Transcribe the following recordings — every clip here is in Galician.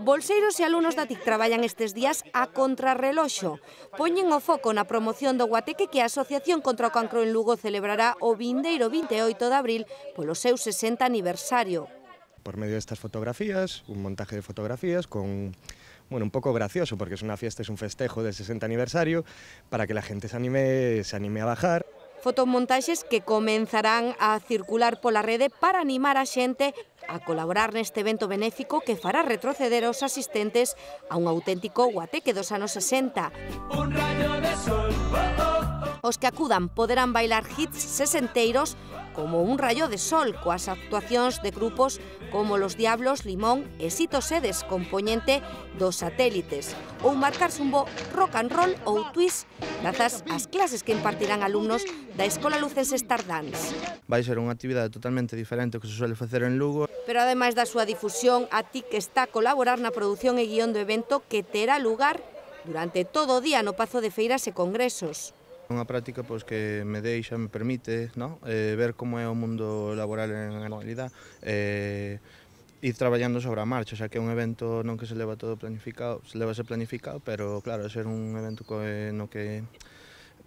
Bolseiros e alumnos da TIC traballan estes días a contrarreloxo. Poñen o foco na promoción do Guateque que a Asociación contra o Cancro en Lugo celebrará o vindeiro 28 de abril polo seu 60 aniversario. Por medio destas fotografías, un montaje de fotografías con bueno, un pouco gracioso, porque é unha fiesta, é un festejo de 60 aniversario, para que a xente se anime, se anime a bajar. Fotomontaxes que comenzarán a circular pola rede para animar a xente a colaborar neste evento benéfico que fará retroceder aos asistentes a un auténtico guateque dos anos 60. Un rayo de sol, oh, oh, oh. Os que acudan poderán bailar hits sesenteiros como un rayo de sol coas actuacións de grupos como Los Diablos, Limón e Sito Sedes, componente dos satélites, ou marcarse un bo rock and roll ou twist grazas ás clases que impartirán alumnos da Escola Luces Star Dance. Vai ser unha actividade totalmente diferente que se suele facer en Lugo. Pero ademais da súa difusión, a TIC está a colaborar na produción e guión do evento que terá lugar durante todo o día no Pazo de Feiras e Congresos É unha práctica pois, que me deixa, me permite no? eh, ver como é o mundo laboral en a normalidade, eh, ir traballando sobre a marcha, xa que é un evento non que se leva todo planificado, se leva ser planificado, pero claro, ser un evento co, eh, no que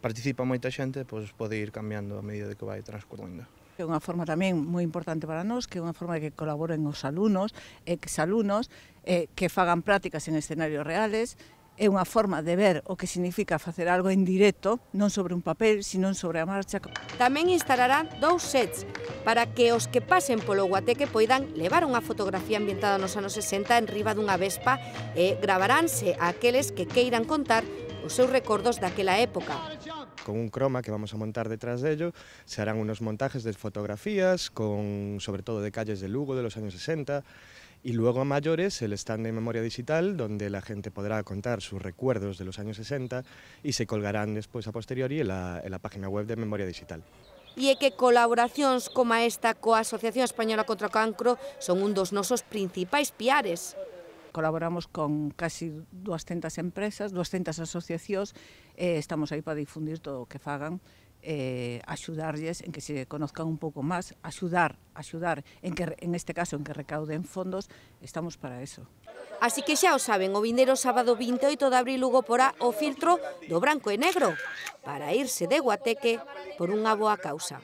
participa moita xente, pois pode ir cambiando a medida de que vai transcurrindo. É unha forma tamén moi importante para nós, que é unha forma de que colaboren os alumnos, ex eh, alumnos eh, que fagan prácticas en escenarios reales, é unha forma de ver o que significa facer algo en directo, non sobre un papel, sino sobre a marcha. Tamén instalarán dous sets para que os que pasen polo Guateque poidan levar unha fotografía ambientada nos anos 60 en riba dunha vespa e gravaránse a aqueles que queiran contar os seus recordos daquela época. Con un croma que vamos a montar detrás de ello, se harán unos montajes de fotografías, con, sobre todo de calles de Lugo de los años 60, Y luego a mayores el stand de memoria digital, donde la gente podrá contar sus recuerdos de los años 60 y se colgarán despois a posteriori en la, en la página web de memoria digital e es que colaboracións como esta coa Asociación Española contra o Cancro son un dos nosos principais piares. Colaboramos con casi 200 empresas, 200 asociacións, e estamos aí para difundir todo o que fagan eh, axudarlles en que se conozcan un pouco máis, axudar, axudar, en, que, en este caso, en que recauden fondos, estamos para eso. Así que xa o saben, o vindeiro sábado 28 de abril Lugo porá o filtro do branco e negro para irse de Guateque por unha boa causa.